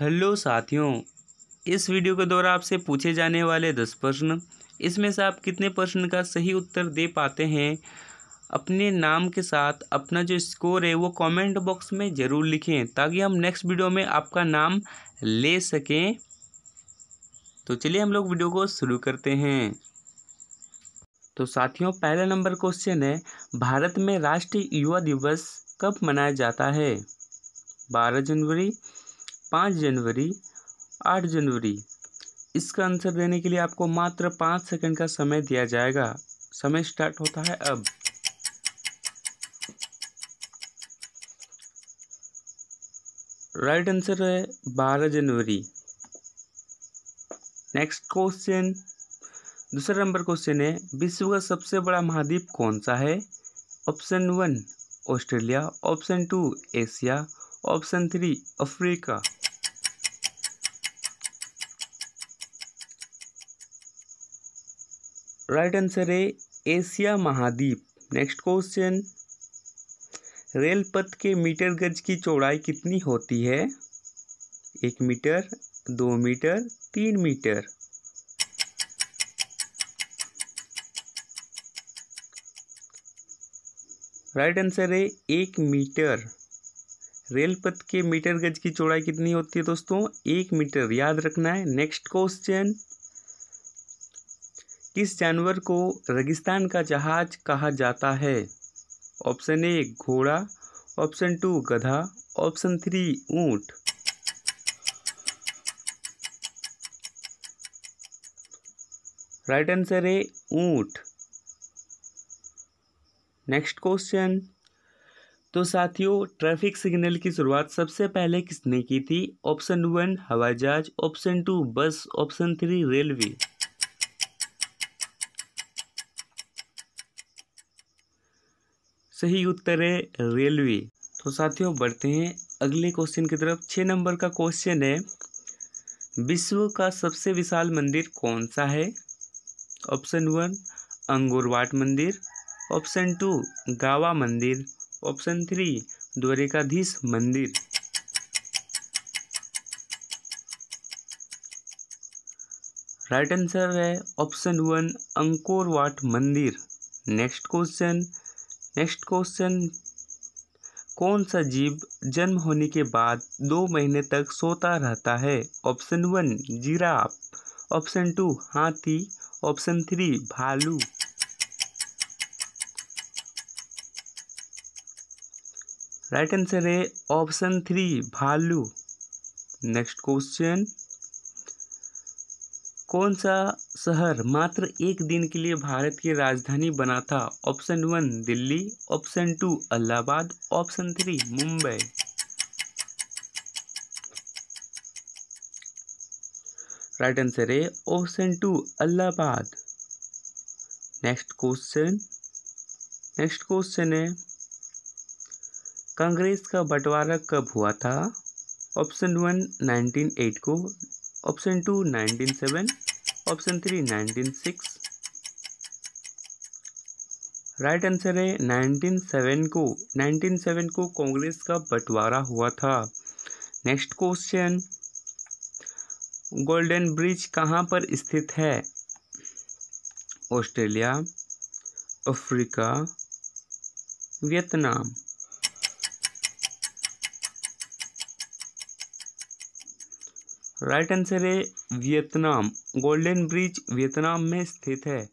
hello साथियों इस video के द्वारा आपसे पूछे जाने वाले दस प्रश्न इसमें से आप कितने प्रश्न का सही उत्तर दे पाते हैं अपने नाम के साथ अपना जो स्कोर है वो कमेंट बॉक्स में ज़रूर लिखें ताकि हम नेक्स्ट वीडियो में आपका नाम ले सकें तो चलिए हम लोग वीडियो को शुरू करते हैं तो साथियों पहला नंबर क्वेश्चन है भारत में राष्ट्रीय युवा दिवस कब मनाया जाता है बारह जनवरी पाँच जनवरी आठ जनवरी इसका आंसर देने के लिए आपको मात्र पाँच सेकंड का समय दिया जाएगा समय स्टार्ट होता है अब राइट आंसर है बारह जनवरी नेक्स्ट क्वेश्चन दूसरा नंबर क्वेश्चन है विश्व का सबसे बड़ा महाद्वीप कौन सा है option one Australia option two Asia option three Africa right answer है एशिया महाद्वीप नेक्स्ट क्वेश्चन रेल पथ के मीटर गज की चौड़ाई कितनी होती है एक मीटर दो मीटर तीन मीटर राइट आंसर है एक मीटर रेल पथ के मीटर गज की चौड़ाई कितनी होती है दोस्तों एक मीटर याद रखना है नेक्स्ट क्वेश्चन किस जानवर को रेगिस्तान का जहाज कहा जाता है ऑप्शन ए घोड़ा ऑप्शन टू गधा ऑप्शन थ्री ऊंट राइट आंसर है ऊंट नेक्स्ट क्वेश्चन तो साथियों ट्रैफिक सिग्नल की शुरुआत सबसे पहले किसने की थी ऑप्शन वन हवाई जहाज option two bus option three railway सही उत्तर है रेलवे तो साथियों बढ़ते हैं अगले क्वेश्चन की तरफ छः नंबर का क्वेश्चन है विश्व का सबसे विशाल मंदिर कौन सा है ऑप्शन वन अंगोरवाट मंदिर ऑप्शन टू गावा मंदिर ऑप्शन थ्री द्वारिकाधीश मंदिर राइट आंसर है ऑप्शन वन अंकोरवाट मंदिर नेक्स्ट क्वेश्चन नेक्स्ट क्वेश्चन कौन सा जीव जन्म होने के बाद दो महीने तक सोता रहता है ऑप्शन वन जीरा ऑप्शन टू हाथी ऑप्शन थ्री भालू राइट आंसर है ऑप्शन थ्री भालू नेक्स्ट क्वेश्चन कौन सा शहर मात्र एक दिन के लिए भारत की राजधानी बना था option one Delhi option two Allahabad option three Mumbai right answer है option two Allahabad next question next question है कांग्रेस का बंटवारा कब हुआ था ऑप्शन वन नाइनटीन एट को option two nineteen seven option three nineteen six right answer है नाइनटीन सेवन को नाइनटीन सेवन को कांग्रेस का बंटवारा हुआ था नेक्स्ट क्वेश्चन गोल्डन ब्रिज कहाँ पर स्थित है Australia Africa Vietnam right answer है वियतनाम गोल्डन ब्रिज वियतनाम में स्थित है